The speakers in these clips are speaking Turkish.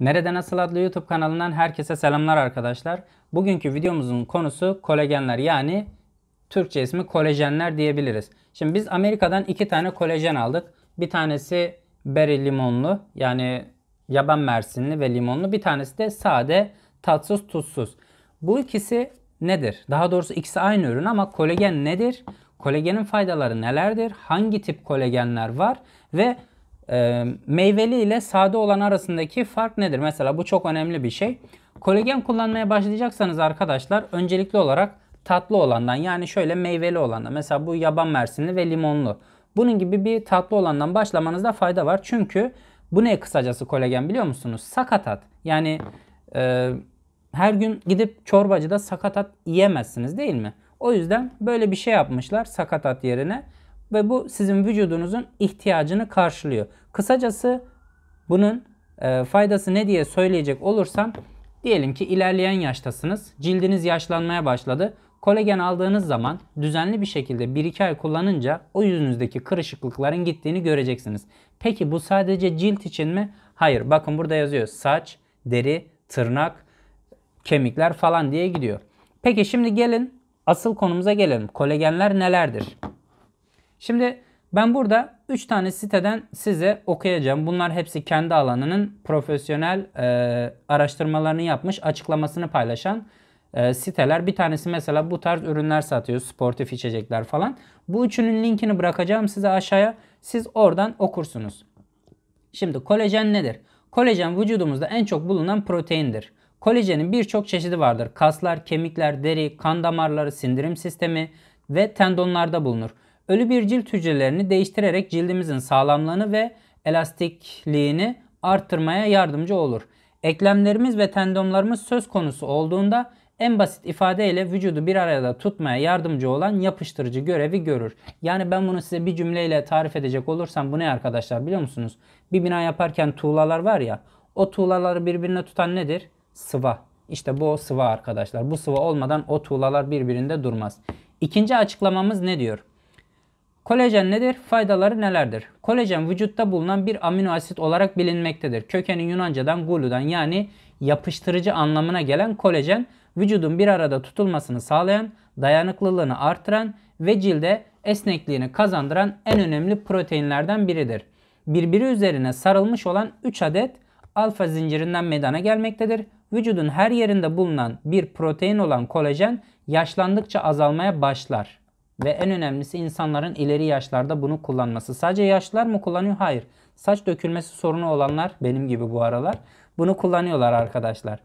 Nerede Nasıl adlı YouTube kanalından herkese selamlar arkadaşlar. Bugünkü videomuzun konusu kolagenler yani Türkçe ismi kolajenler diyebiliriz. Şimdi biz Amerika'dan iki tane kolajen aldık. Bir tanesi beri limonlu yani yaban mersinli ve limonlu. Bir tanesi de sade tatsız tuzsuz. Bu ikisi nedir? Daha doğrusu ikisi aynı ürün ama kolagen nedir? Kolagenin faydaları nelerdir? Hangi tip kolagenler var? Ve e, meyveli ile sade olan arasındaki fark nedir? Mesela bu çok önemli bir şey. Kolagen kullanmaya başlayacaksanız arkadaşlar öncelikli olarak tatlı olandan yani şöyle meyveli olandan mesela bu yaban mersinli ve limonlu. Bunun gibi bir tatlı olandan başlamanızda fayda var. Çünkü bu ne kısacası kolagen biliyor musunuz? Sakatat. Yani e, her gün gidip çorbacıda sakatat yiyemezsiniz değil mi? O yüzden böyle bir şey yapmışlar sakatat yerine ve bu sizin vücudunuzun ihtiyacını karşılıyor. Kısacası bunun e, faydası ne diye söyleyecek olursam diyelim ki ilerleyen yaştasınız. Cildiniz yaşlanmaya başladı. Kolagen aldığınız zaman düzenli bir şekilde 1-2 ay kullanınca o yüzünüzdeki kırışıklıkların gittiğini göreceksiniz. Peki bu sadece cilt için mi? Hayır. Bakın burada yazıyor. Saç, deri, tırnak, kemikler falan diye gidiyor. Peki şimdi gelin asıl konumuza gelelim. Kolagenler nelerdir? Şimdi ben burada 3 tane siteden size okuyacağım. Bunlar hepsi kendi alanının profesyonel e, araştırmalarını yapmış, açıklamasını paylaşan e, siteler. Bir tanesi mesela bu tarz ürünler satıyor, sportif içecekler falan. Bu üçünün linkini bırakacağım size aşağıya. Siz oradan okursunuz. Şimdi kolajen nedir? Kolajen vücudumuzda en çok bulunan proteindir. Kolajenin birçok çeşidi vardır. Kaslar, kemikler, deri, kan damarları, sindirim sistemi ve tendonlarda bulunur. Ölü bir cilt hücrelerini değiştirerek cildimizin sağlamlığını ve elastikliğini artırmaya yardımcı olur. Eklemlerimiz ve tendonlarımız söz konusu olduğunda en basit ifadeyle vücudu bir arada tutmaya yardımcı olan yapıştırıcı görevi görür. Yani ben bunu size bir cümleyle tarif edecek olursam bu ne arkadaşlar biliyor musunuz? Bir bina yaparken tuğlalar var ya o tuğlaları birbirine tutan nedir? Sıva. İşte bu sıva arkadaşlar. Bu sıva olmadan o tuğlalar birbirinde durmaz. İkinci açıklamamız ne diyor? Kolajen nedir? Faydaları nelerdir? Kolajen vücutta bulunan bir amino asit olarak bilinmektedir. Kökeni Yunancadan "guludan" yani yapıştırıcı anlamına gelen kolajen vücudun bir arada tutulmasını sağlayan, dayanıklılığını artıran ve cilde esnekliğini kazandıran en önemli proteinlerden biridir. Birbiri üzerine sarılmış olan 3 adet alfa zincirinden meydana gelmektedir. Vücudun her yerinde bulunan bir protein olan kolajen yaşlandıkça azalmaya başlar. Ve en önemlisi insanların ileri yaşlarda bunu kullanması. Sadece yaşlılar mı kullanıyor? Hayır. Saç dökülmesi sorunu olanlar benim gibi bu aralar bunu kullanıyorlar arkadaşlar.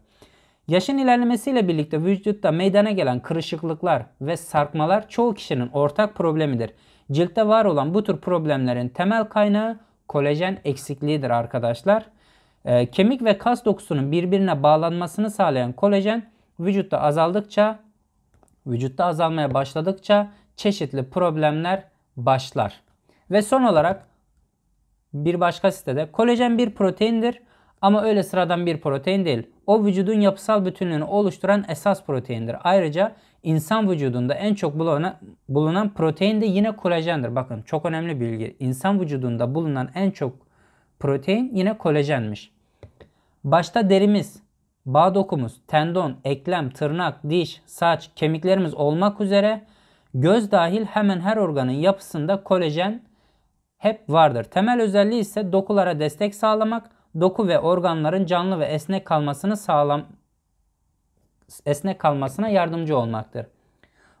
Yaşın ilerlemesiyle birlikte vücutta meydana gelen kırışıklıklar ve sarkmalar çoğu kişinin ortak problemidir. Ciltte var olan bu tür problemlerin temel kaynağı kolajen eksikliğidir arkadaşlar. E, kemik ve kas dokusunun birbirine bağlanmasını sağlayan kolajen vücutta azaldıkça vücutta azalmaya başladıkça çeşitli problemler başlar. Ve son olarak bir başka sitede kolajen bir proteindir ama öyle sıradan bir protein değil. O vücudun yapısal bütünlüğünü oluşturan esas proteindir. Ayrıca insan vücudunda en çok bulunan, bulunan protein de yine kolajendir. Bakın çok önemli bilgi. İnsan vücudunda bulunan en çok protein yine kolajenmiş. Başta derimiz, bağ dokumuz, tendon, eklem, tırnak, diş, saç, kemiklerimiz olmak üzere Göz dahil hemen her organın yapısında kolajen hep vardır. Temel özelliği ise dokulara destek sağlamak, doku ve organların canlı ve esnek kalmasını sağlam esnek kalmasına yardımcı olmaktır.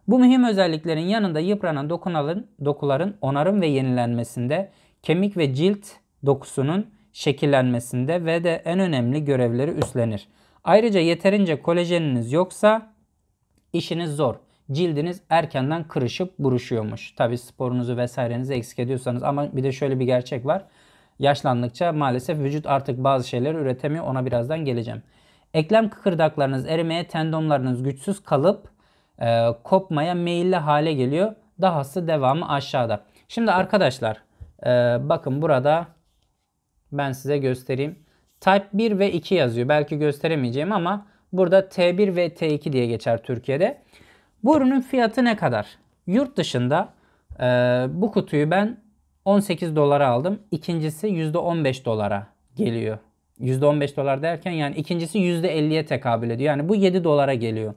Bu mühim özelliklerin yanında yıpranan dokunalın, dokuların onarım ve yenilenmesinde, kemik ve cilt dokusunun şekillenmesinde ve de en önemli görevleri üstlenir. Ayrıca yeterince kolajeniniz yoksa işiniz zor cildiniz erkenden kırışıp buruşuyormuş. Tabi sporunuzu vesairenizi eksik ediyorsanız ama bir de şöyle bir gerçek var. Yaşlandıkça maalesef vücut artık bazı şeyleri üretemiyor. Ona birazdan geleceğim. Eklem kıkırdaklarınız erimeye, tendonlarınız güçsüz kalıp e, kopmaya meyilli hale geliyor. Dahası devamı aşağıda. Şimdi arkadaşlar e, bakın burada ben size göstereyim. Type 1 ve 2 yazıyor. Belki gösteremeyeceğim ama burada T1 ve T2 diye geçer Türkiye'de. Bu ürünün fiyatı ne kadar? Yurt dışında e, bu kutuyu ben 18 dolara aldım. İkincisi %15 dolara geliyor. %15 dolar derken yani ikincisi %50'ye tekabül ediyor. Yani bu 7 dolara geliyor.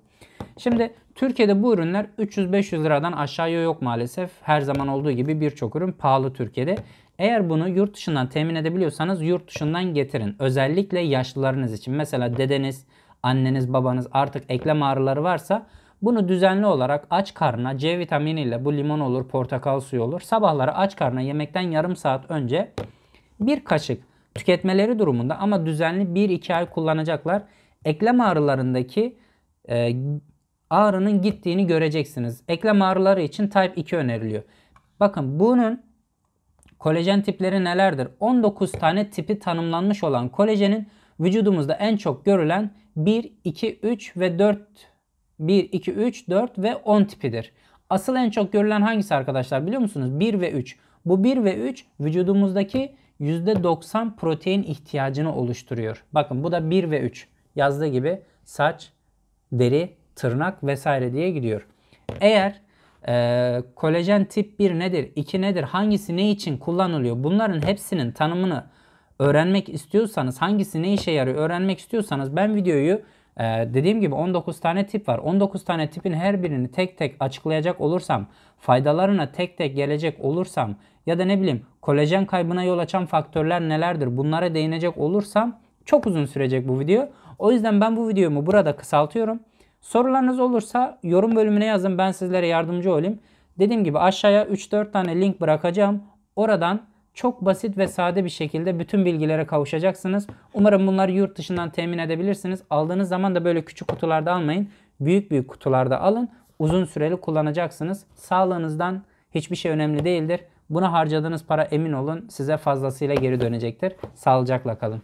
Şimdi Türkiye'de bu ürünler 300-500 liradan aşağıya yok maalesef. Her zaman olduğu gibi birçok ürün pahalı Türkiye'de. Eğer bunu yurt dışından temin edebiliyorsanız yurt dışından getirin. Özellikle yaşlılarınız için. Mesela dedeniz, anneniz, babanız artık eklem ağrıları varsa bunu düzenli olarak aç karnına C vitamini ile bu limon olur, portakal suyu olur. Sabahları aç karnına yemekten yarım saat önce bir kaşık tüketmeleri durumunda ama düzenli 1-2 ay kullanacaklar. Eklem ağrılarındaki e, ağrının gittiğini göreceksiniz. Eklem ağrıları için type 2 öneriliyor. Bakın bunun kolajen tipleri nelerdir? 19 tane tipi tanımlanmış olan kolajenin vücudumuzda en çok görülen 1, 2, 3 ve 4 1, 2, 3, 4 ve 10 tipidir. Asıl en çok görülen hangisi arkadaşlar biliyor musunuz? 1 ve 3. Bu 1 ve 3 vücudumuzdaki %90 protein ihtiyacını oluşturuyor. Bakın bu da 1 ve 3. Yazdığı gibi saç, deri, tırnak vesaire diye gidiyor. Eğer e, kolajen tip 1 nedir, 2 nedir, hangisi ne için kullanılıyor bunların hepsinin tanımını öğrenmek istiyorsanız, hangisi ne işe yarıyor öğrenmek istiyorsanız ben videoyu ee, dediğim gibi 19 tane tip var. 19 tane tipin her birini tek tek açıklayacak olursam, faydalarına tek tek gelecek olursam ya da ne bileyim kolajen kaybına yol açan faktörler nelerdir bunlara değinecek olursam çok uzun sürecek bu video. O yüzden ben bu videomu burada kısaltıyorum. Sorularınız olursa yorum bölümüne yazın ben sizlere yardımcı olayım. Dediğim gibi aşağıya 3-4 tane link bırakacağım. Oradan çok basit ve sade bir şekilde bütün bilgilere kavuşacaksınız. Umarım bunları yurt dışından temin edebilirsiniz. Aldığınız zaman da böyle küçük kutularda almayın. Büyük büyük kutularda alın. Uzun süreli kullanacaksınız. Sağlığınızdan hiçbir şey önemli değildir. Buna harcadığınız para emin olun size fazlasıyla geri dönecektir. Sağlıcakla kalın.